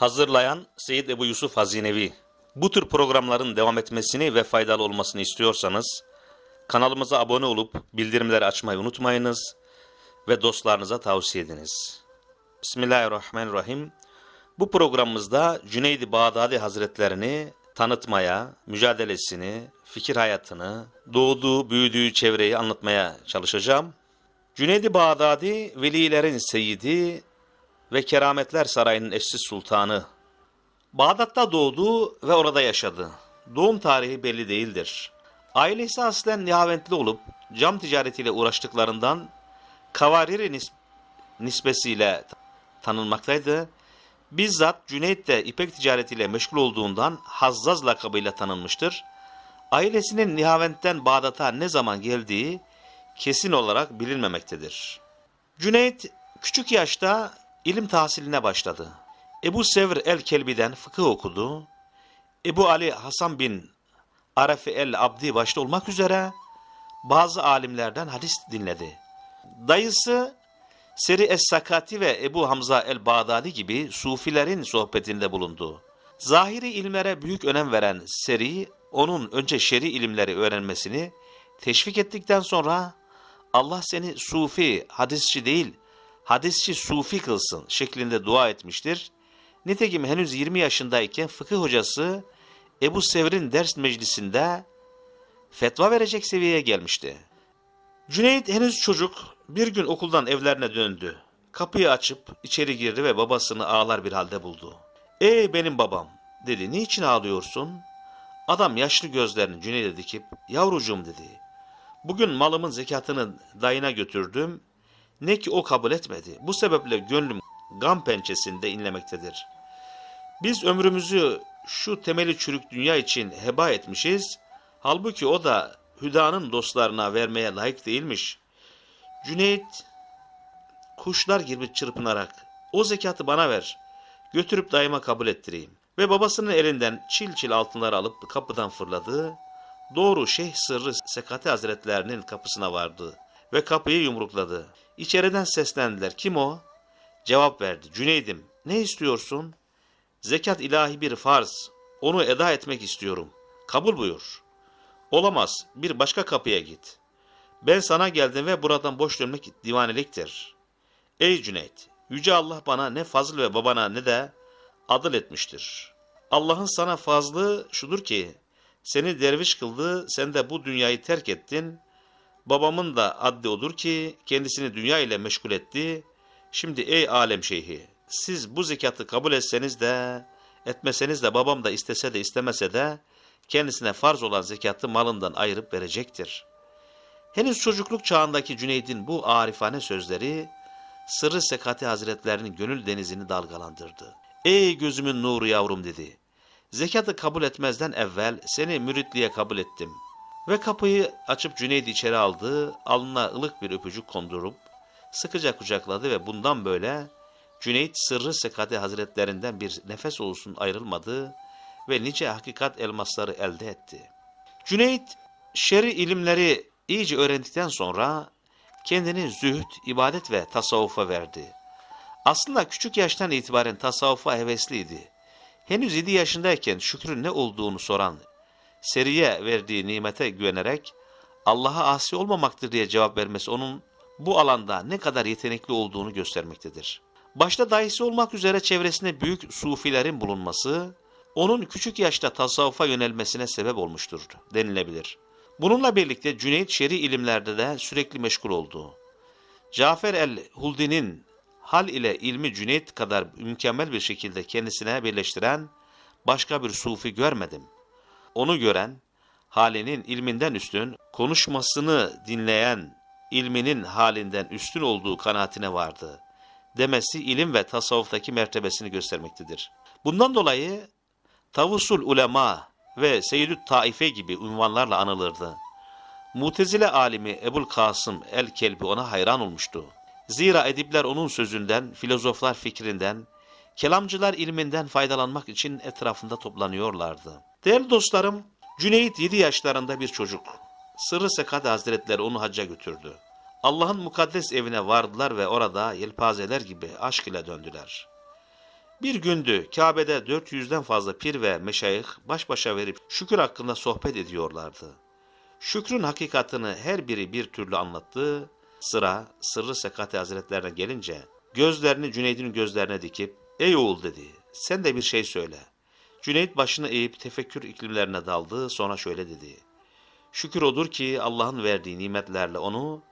Hazırlayan Seyyid Ebu Yusuf Hazinevi. Bu tür programların devam etmesini ve faydalı olmasını istiyorsanız kanalımıza abone olup bildirimleri açmayı unutmayınız ve dostlarınıza tavsiye ediniz. Bismillahirrahmanirrahim. Bu programımızda Cüneydi Bağdadi Hazretlerini tanıtmaya, mücadelesini, fikir hayatını, doğduğu, büyüdüğü çevreyi anlatmaya çalışacağım. Cüneydi Bağdadi, velilerin seyidi, ve Kerametler Sarayı'nın eşsiz sultanı. Bağdat'ta doğdu ve orada yaşadı. Doğum tarihi belli değildir. Ailesi aslen Nihaventli olup cam ticaretiyle uğraştıklarından Kavariri nis nisbesiyle tanınmaktaydı. Bizzat Cüneyt de ipek ticaretiyle meşgul olduğundan Hazzaz lakabıyla tanınmıştır. Ailesinin Nihavent'ten Bağdat'a ne zaman geldiği kesin olarak bilinmemektedir. Cüneyt küçük yaşta ilim tahsiline başladı. Ebu Sevr el-Kelbi'den fıkıh okudu. Ebu Ali Hasan bin Arafi el-Abdi başta olmak üzere bazı alimlerden hadis dinledi. Dayısı Seri Es-Sakati ve Ebu Hamza el-Bağdadi gibi sufilerin sohbetinde bulundu. Zahiri ilmere büyük önem veren Seri, onun önce şer'i ilimleri öğrenmesini teşvik ettikten sonra Allah seni sufi, hadisçi değil, hadisçi sufi kılsın şeklinde dua etmiştir. Nitekim henüz 20 yaşındayken fıkıh hocası Ebu Sevr'in ders meclisinde fetva verecek seviyeye gelmişti. Cüneyt henüz çocuk bir gün okuldan evlerine döndü. Kapıyı açıp içeri girdi ve babasını ağlar bir halde buldu. ''Ey benim babam'' dedi. ''Niçin ağlıyorsun?'' Adam yaşlı gözlerini Cüneyt'e dikip ''Yavrucuğum'' dedi. ''Bugün malımın zekatını dayına götürdüm. Ne ki o kabul etmedi. Bu sebeple gönlüm gam pençesinde inlemektedir. Biz ömrümüzü şu temeli çürük dünya için heba etmişiz. Halbuki o da hüdanın dostlarına vermeye layık değilmiş. Cüneyt kuşlar gibi çırpınarak o zekatı bana ver. Götürüp daima kabul ettireyim. Ve babasının elinden çil çil altınları alıp kapıdan fırladı. Doğru Şeyh Sırrı Sekati Hazretlerinin kapısına vardı ve kapıyı yumrukladı. İçeriden seslendiler. Kim o? Cevap verdi. Cüneydim. Ne istiyorsun? Zekat ilahi bir farz. Onu eda etmek istiyorum. Kabul buyur. Olamaz. Bir başka kapıya git. Ben sana geldim ve buradan boş dönmek divaneliktir. Ey Cüneyt! Yüce Allah bana ne fazıl ve babana ne de adıl etmiştir. Allah'ın sana fazlı şudur ki, seni derviş kıldı, sen de bu dünyayı terk ettin.'' Babamın da adli odur ki kendisini dünya ile meşgul etti. Şimdi ey alem şeyhi siz bu zekatı kabul etseniz de etmeseniz de babam da istese de istemese de kendisine farz olan zekatı malından ayırıp verecektir. Henüz çocukluk çağındaki Cüneyd'in bu arifane sözleri Sırrı Sekati Hazretlerinin gönül denizini dalgalandırdı. Ey gözümün nuru yavrum dedi. Zekatı kabul etmezden evvel seni müritliğe kabul ettim.'' Ve kapıyı açıp Cüneyd'i içeri aldı, alnına ılık bir öpücük kondurup sıkıca kucakladı ve bundan böyle Cüneyt Sırrı Sekade Hazretlerinden bir nefes olsun ayrılmadı ve nice hakikat elmasları elde etti. Cüneyt, şer'i ilimleri iyice öğrendikten sonra kendini zühd, ibadet ve tasavvufa verdi. Aslında küçük yaştan itibaren tasavvufa hevesliydi. Henüz 7 yaşındayken şükrün ne olduğunu soran seriye verdiği nimete güvenerek Allah'a asi olmamaktır diye cevap vermesi onun bu alanda ne kadar yetenekli olduğunu göstermektedir. Başta dahisi olmak üzere çevresinde büyük sufilerin bulunması, onun küçük yaşta tasavvufa yönelmesine sebep olmuştur denilebilir. Bununla birlikte Cüneyt Şeri ilimlerde de sürekli meşgul oldu. Cafer el-Huldi'nin hal ile ilmi Cüneyt kadar mükemmel bir şekilde kendisine birleştiren başka bir sufi görmedim.'' Onu gören, halinin ilminden üstün, konuşmasını dinleyen ilminin halinden üstün olduğu kanaatine vardı. Demesi ilim ve tasavvuftaki mertebesini göstermektedir. Bundan dolayı Tavusul Ulema ve Seyyidü Taife gibi unvanlarla anılırdı. Mutezile alimi Ebul Kasım el-Kelbi ona hayran olmuştu. Zira edipler onun sözünden, filozoflar fikrinden, kelamcılar ilminden faydalanmak için etrafında toplanıyorlardı. Değerli dostlarım, Cüneyt 7 yaşlarında bir çocuk. Sırrı Sekat Hazretleri onu hacca götürdü. Allah'ın mukaddes evine vardılar ve orada yelpazeler gibi aşk ile döndüler. Bir gündü Kabe'de 400'den fazla pir ve meşayih baş başa verip şükür hakkında sohbet ediyorlardı. Şükrün hakikatını her biri bir türlü anlattı. Sıra Sırrı Sekati Hazretlerine gelince gözlerini Cüneyd'in gözlerine dikip ''Ey oğul'' dedi ''Sen de bir şey söyle.'' Cüneyt başını eğip tefekkür iklimlerine daldı, sonra şöyle dedi. Şükür odur ki Allah'ın verdiği nimetlerle onu,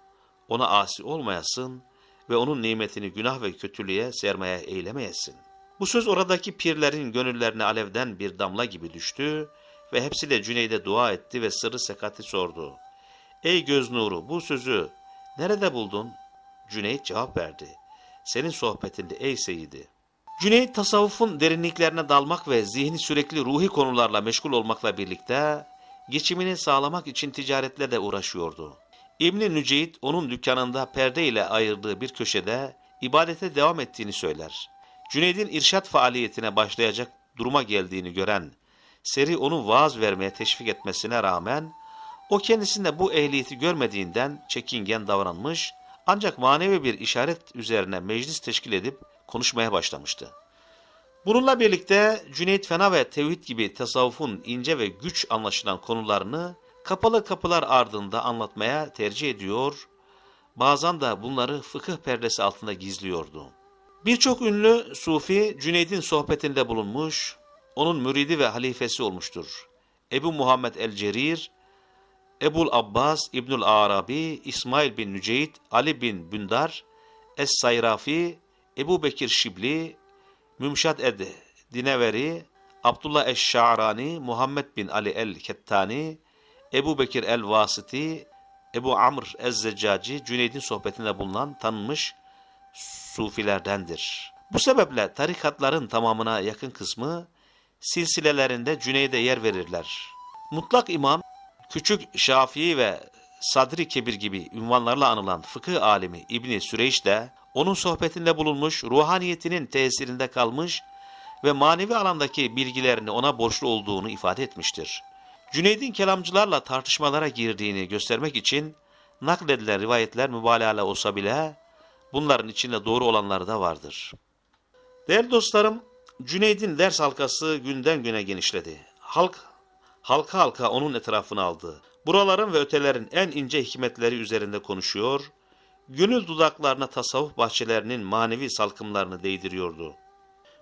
ona asi olmayasın ve onun nimetini günah ve kötülüğe sermeye eylemeyesin. Bu söz oradaki pirlerin gönüllerine alevden bir damla gibi düştü ve hepsi de Cüneyd'e dua etti ve sırrı sekati sordu. Ey göz nuru bu sözü nerede buldun? Cüneyt cevap verdi. Senin sohbetinde ey seyidi.'' Cüneyt tasavvufun derinliklerine dalmak ve zihni sürekli ruhi konularla meşgul olmakla birlikte geçimini sağlamak için ticaretle de uğraşıyordu. İbn-i Nüceyit onun dükkanında perde ile ayırdığı bir köşede ibadete devam ettiğini söyler. Cüneyd'in irşat faaliyetine başlayacak duruma geldiğini gören Seri onu vaaz vermeye teşvik etmesine rağmen o kendisinde bu ehliyeti görmediğinden çekingen davranmış ancak manevi bir işaret üzerine meclis teşkil edip konuşmaya başlamıştı. Bununla birlikte Cüneyt Fena ve Tevhid gibi tasavvufun ince ve güç anlaşılan konularını kapalı kapılar ardında anlatmaya tercih ediyor, bazen de bunları fıkıh perdesi altında gizliyordu. Birçok ünlü Sufi Cüneyt'in sohbetinde bulunmuş, onun müridi ve halifesi olmuştur. Ebu Muhammed el-Cerir, Ebul Abbas İbnül Arabi, İsmail bin Nüceyd, Ali bin Bündar, Es-Sayrafi Ebu Bekir Şibli, Mümşad Ed Dineveri, Abdullah Eşşarani, Muhammed bin Ali el-Kettani, Ebu Bekir el-Vasiti, Ebu Amr ez-Zeccaci, Cüneyd'in sohbetinde bulunan tanınmış sufilerdendir. Bu sebeple tarikatların tamamına yakın kısmı silsilelerinde Cüneyd'e yer verirler. Mutlak imam, küçük Şafii ve Sadri Kebir gibi ünvanlarla anılan fıkıh alimi İbni Süreyş de onun sohbetinde bulunmuş, ruhaniyetinin tesirinde kalmış ve manevi alandaki bilgilerini ona borçlu olduğunu ifade etmiştir. Cüneyd'in kelamcılarla tartışmalara girdiğini göstermek için nakledilen rivayetler mübalağalı olsa bile bunların içinde doğru olanları da vardır. Değerli dostlarım, Cüneyd'in ders halkası günden güne genişledi. Halk, halka halka onun etrafını aldı. Buraların ve ötelerin en ince hikmetleri üzerinde konuşuyor, gönül dudaklarına tasavvuf bahçelerinin manevi salkımlarını değdiriyordu.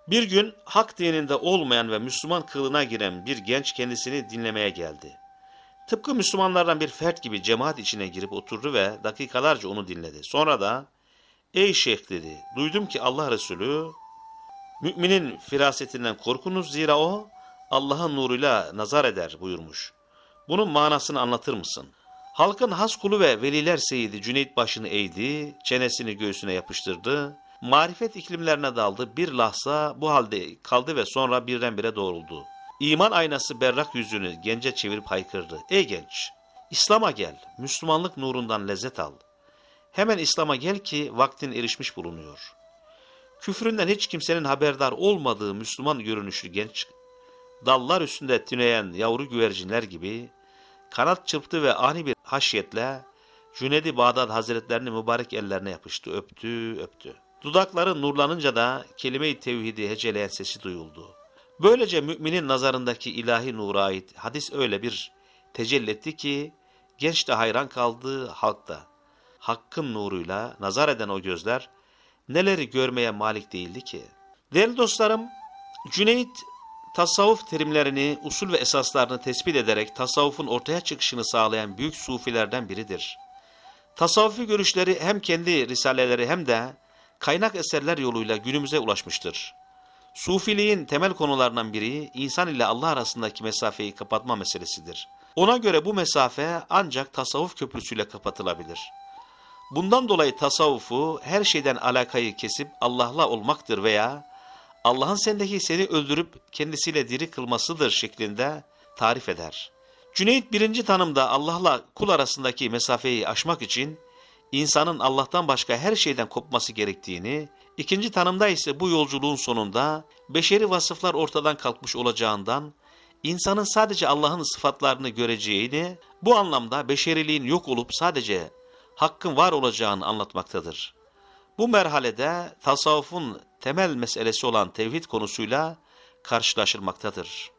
Bir gün hak dininde olmayan ve Müslüman kılına giren bir genç kendisini dinlemeye geldi. Tıpkı Müslümanlardan bir fert gibi cemaat içine girip oturdu ve dakikalarca onu dinledi. Sonra da ''Ey şeyh'' dedi, ''duydum ki Allah Resulü, müminin firasetinden korkunuz zira o Allah'ın nuruyla nazar eder.'' buyurmuş.'' Bunun manasını anlatır mısın? Halkın has kulu ve veliler seyidi Cüneyt başını eğdi, çenesini göğsüne yapıştırdı, marifet iklimlerine daldı, bir lahza bu halde kaldı ve sonra birdenbire doğruldu. İman aynası berrak yüzünü gence çevirip haykırdı. Ey genç! İslam'a gel, Müslümanlık nurundan lezzet al. Hemen İslam'a gel ki vaktin erişmiş bulunuyor. Küfründen hiç kimsenin haberdar olmadığı Müslüman görünüşlü genç, dallar üstünde tüneyen yavru güvercinler gibi Kanat çırptı ve ani bir haşyetle Cüneydi Bağdat Hazretlerini mübarek ellerine yapıştı, öptü, öptü. Dudakları nurlanınca da kelime-i tevhidi heceleyen sesi duyuldu. Böylece müminin nazarındaki ilahi nura ait hadis öyle bir tecelletti ki genç de hayran kaldı, halk da. Hakkın nuruyla nazar eden o gözler neleri görmeye malik değildi ki. Değerli dostlarım, Cüneyt Tasavvuf terimlerini, usul ve esaslarını tespit ederek tasavvufun ortaya çıkışını sağlayan büyük sufilerden biridir. Tasavvufi görüşleri hem kendi risaleleri hem de kaynak eserler yoluyla günümüze ulaşmıştır. Sufiliğin temel konularından biri insan ile Allah arasındaki mesafeyi kapatma meselesidir. Ona göre bu mesafe ancak tasavvuf köprüsüyle kapatılabilir. Bundan dolayı tasavvufu her şeyden alakayı kesip Allah'la olmaktır veya Allah'ın sendeki seni öldürüp kendisiyle diri kılmasıdır şeklinde tarif eder. Cüneyt birinci tanımda Allah'la kul arasındaki mesafeyi aşmak için insanın Allah'tan başka her şeyden kopması gerektiğini, ikinci tanımda ise bu yolculuğun sonunda beşeri vasıflar ortadan kalkmış olacağından, insanın sadece Allah'ın sıfatlarını göreceğini, bu anlamda beşeriliğin yok olup sadece hakkın var olacağını anlatmaktadır. Bu merhalede tasavvufun temel meselesi olan tevhid konusuyla karşılaşılmaktadır.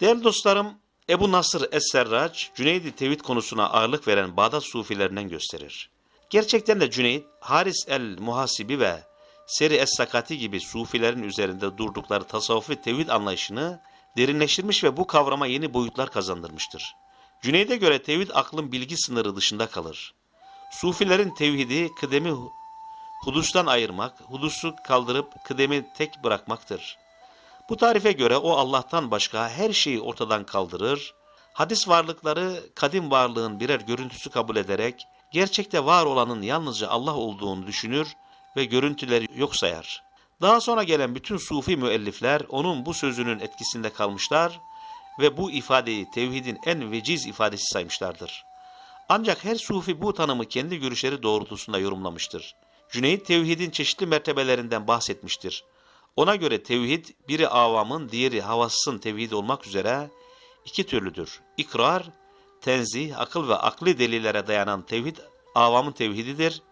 Değerli dostlarım, Ebu Nasır Es-Serraç, Cüneyd'i tevhid konusuna ağırlık veren Bağdat Sufilerinden gösterir. Gerçekten de Cüneyd, Haris el-Muhasibi ve Seri Es-Sakati gibi Sufilerin üzerinde durdukları tasavvufi tevhid anlayışını derinleştirmiş ve bu kavrama yeni boyutlar kazandırmıştır. Cüneyd'e göre tevhid aklın bilgi sınırı dışında kalır. Sufilerin tevhidi kıdemi hudustan ayırmak, hudusu kaldırıp kıdemi tek bırakmaktır. Bu tarife göre o Allah'tan başka her şeyi ortadan kaldırır, hadis varlıkları kadim varlığın birer görüntüsü kabul ederek gerçekte var olanın yalnızca Allah olduğunu düşünür ve görüntüleri yok sayar. Daha sonra gelen bütün sufi müellifler onun bu sözünün etkisinde kalmışlar ve bu ifadeyi tevhidin en veciz ifadesi saymışlardır. Ancak her sufi bu tanımı kendi görüşleri doğrultusunda yorumlamıştır. Cüneyt tevhidin çeşitli mertebelerinden bahsetmiştir. Ona göre tevhid biri avamın diğeri havasın tevhid olmak üzere iki türlüdür. İkrar, tenzih, akıl ve akli delillere dayanan tevhid avamın tevhididir.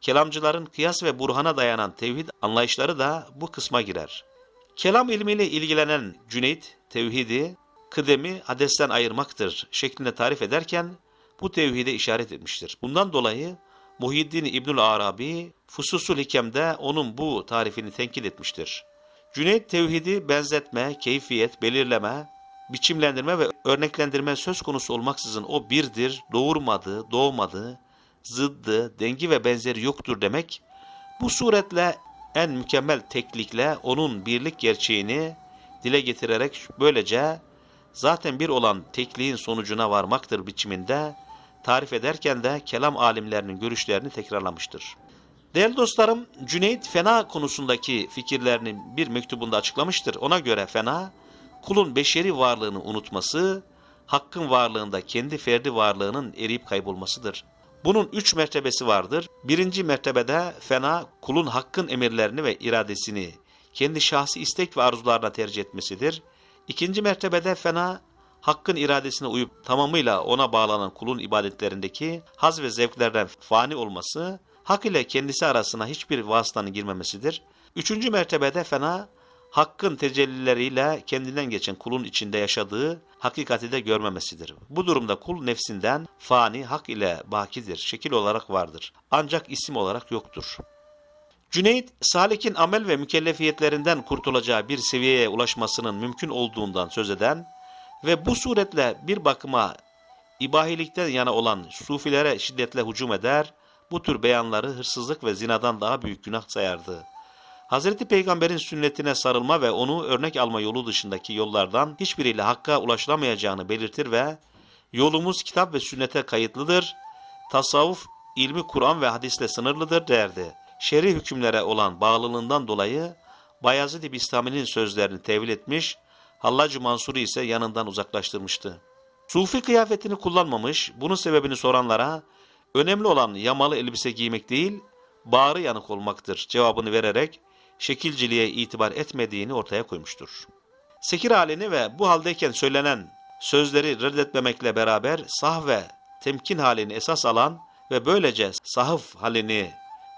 Kelamcıların kıyas ve burhana dayanan tevhid anlayışları da bu kısma girer. Kelam ilmiyle ilgilenen Cüneyt, tevhidi, kıdemi hadesten ayırmaktır şeklinde tarif ederken bu tevhide işaret etmiştir. Bundan dolayı Muhyiddin İbnül Arabi Fususul Hikem'de onun bu tarifini tenkit etmiştir. Cüneyt tevhidi benzetme, keyfiyet, belirleme, biçimlendirme ve örneklendirme söz konusu olmaksızın o birdir, doğurmadı, doğmadı, zıddı, dengi ve benzeri yoktur demek, bu suretle en mükemmel teklikle onun birlik gerçeğini dile getirerek böylece zaten bir olan tekliğin sonucuna varmaktır biçiminde tarif ederken de kelam alimlerinin görüşlerini tekrarlamıştır. Değerli dostlarım, Cüneyt fena konusundaki fikirlerini bir mektubunda açıklamıştır. Ona göre fena, kulun beşeri varlığını unutması, hakkın varlığında kendi ferdi varlığının eriyip kaybolmasıdır. Bunun üç mertebesi vardır. Birinci mertebede fena, kulun hakkın emirlerini ve iradesini kendi şahsi istek ve arzularına tercih etmesidir. İkinci mertebede fena, Hakkın iradesine uyup tamamıyla ona bağlanan kulun ibadetlerindeki haz ve zevklerden fani olması, hak ile kendisi arasına hiçbir vasıtanın girmemesidir. Üçüncü mertebede fena, hakkın tecellileriyle kendinden geçen kulun içinde yaşadığı hakikati de görmemesidir. Bu durumda kul nefsinden fani hak ile bakidir, şekil olarak vardır. Ancak isim olarak yoktur. Cüneyt, Salik'in amel ve mükellefiyetlerinden kurtulacağı bir seviyeye ulaşmasının mümkün olduğundan söz eden ve bu suretle bir bakıma ibahilikten yana olan sufilere şiddetle hücum eder, bu tür beyanları hırsızlık ve zinadan daha büyük günah sayardı. Hz. Peygamber'in sünnetine sarılma ve onu örnek alma yolu dışındaki yollardan hiçbiriyle hakka ulaşılamayacağını belirtir ve yolumuz kitap ve sünnete kayıtlıdır, tasavvuf ilmi Kur'an ve hadisle sınırlıdır derdi. Şerih hükümlere olan bağlılığından dolayı Bayezid-i Bistami'nin sözlerini tevil etmiş Hallacı Mansur'u ise yanından uzaklaştırmıştı. Sufi kıyafetini kullanmamış, bunun sebebini soranlara önemli olan yamalı elbise giymek değil, bağrı yanık olmaktır cevabını vererek şekilciliğe itibar etmediğini ortaya koymuştur. Sekir halini ve bu haldeyken söylenen sözleri reddetmemekle beraber sah ve temkin halini esas alan ve böylece sahıf halini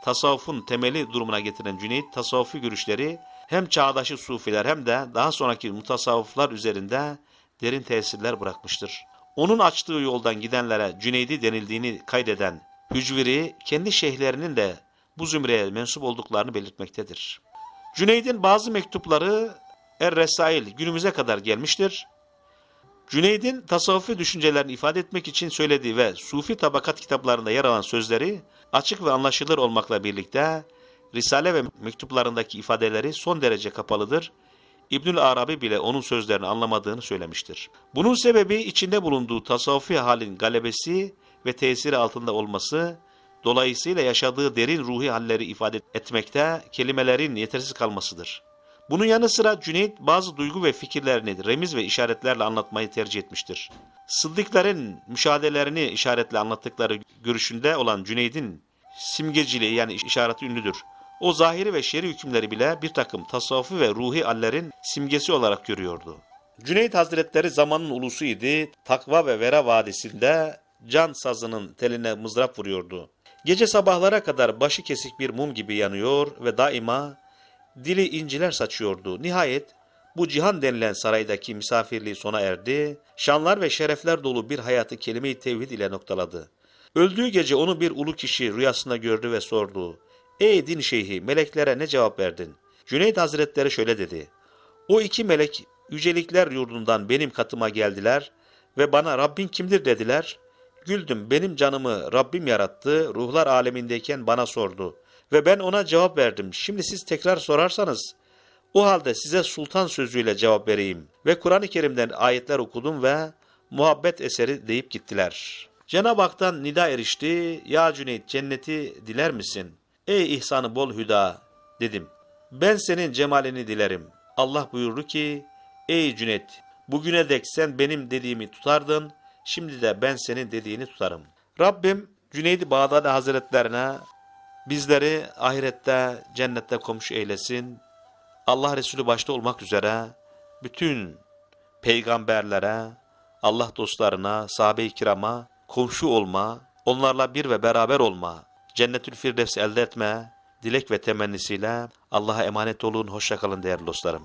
tasavvufun temeli durumuna getiren Cüneyt tasavvufi görüşleri hem çağdaşı sufiler hem de daha sonraki mutasavvıflar üzerinde derin tesirler bırakmıştır. Onun açtığı yoldan gidenlere Cüneydi denildiğini kaydeden Hücviri kendi şeyhlerinin de bu zümreye mensup olduklarını belirtmektedir. Cüneyd'in bazı mektupları Er-Resail günümüze kadar gelmiştir. Cüneyd'in tasavvufi düşüncelerini ifade etmek için söylediği ve Sufi tabakat kitaplarında yer alan sözleri açık ve anlaşılır olmakla birlikte Risale ve mektuplarındaki ifadeleri son derece kapalıdır. İbnül Arabi bile onun sözlerini anlamadığını söylemiştir. Bunun sebebi içinde bulunduğu tasavvufi halin galebesi ve tesiri altında olması, dolayısıyla yaşadığı derin ruhi halleri ifade etmekte kelimelerin yetersiz kalmasıdır. Bunun yanı sıra Cüneyt bazı duygu ve fikirlerini remiz ve işaretlerle anlatmayı tercih etmiştir. Sıddıkların müşahedelerini işaretle anlattıkları görüşünde olan Cüneyt'in simgeciliği yani işareti ünlüdür. O zahiri ve şer'i hükümleri bile bir takım tasavvufi ve ruhi allerin simgesi olarak görüyordu. Cüneyt Hazretleri zamanın ulusu idi, takva ve vera vadisinde can sazının teline mızrap vuruyordu. Gece sabahlara kadar başı kesik bir mum gibi yanıyor ve daima dili inciler saçıyordu. Nihayet bu cihan denilen saraydaki misafirliği sona erdi, şanlar ve şerefler dolu bir hayatı kelime-i tevhid ile noktaladı. Öldüğü gece onu bir ulu kişi rüyasında gördü ve sordu. Ey din şeyhi meleklere ne cevap verdin? Cüneyd Hazretleri şöyle dedi. O iki melek yücelikler yurdundan benim katıma geldiler ve bana Rabbin kimdir dediler. Güldüm benim canımı Rabbim yarattı ruhlar alemindeyken bana sordu ve ben ona cevap verdim. Şimdi siz tekrar sorarsanız o halde size sultan sözüyle cevap vereyim ve Kur'an-ı Kerim'den ayetler okudum ve muhabbet eseri deyip gittiler. Cenab-ı Hak'tan nida erişti. Ya Cüneyt cenneti diler misin?'' Ey ihsanı bol hüda dedim. Ben senin cemalini dilerim. Allah buyurdu ki ey Cüneyt bugüne dek sen benim dediğimi tutardın. Şimdi de ben senin dediğini tutarım. Rabbim Cüneyd-i Bağdadi Hazretlerine bizleri ahirette cennette komşu eylesin. Allah Resulü başta olmak üzere bütün peygamberlere, Allah dostlarına, sahabe-i kirama komşu olma, onlarla bir ve beraber olma, Cennetül Firdevs elde etme, dilek ve temennisiyle Allah'a emanet olun, hoşçakalın değerli dostlarım.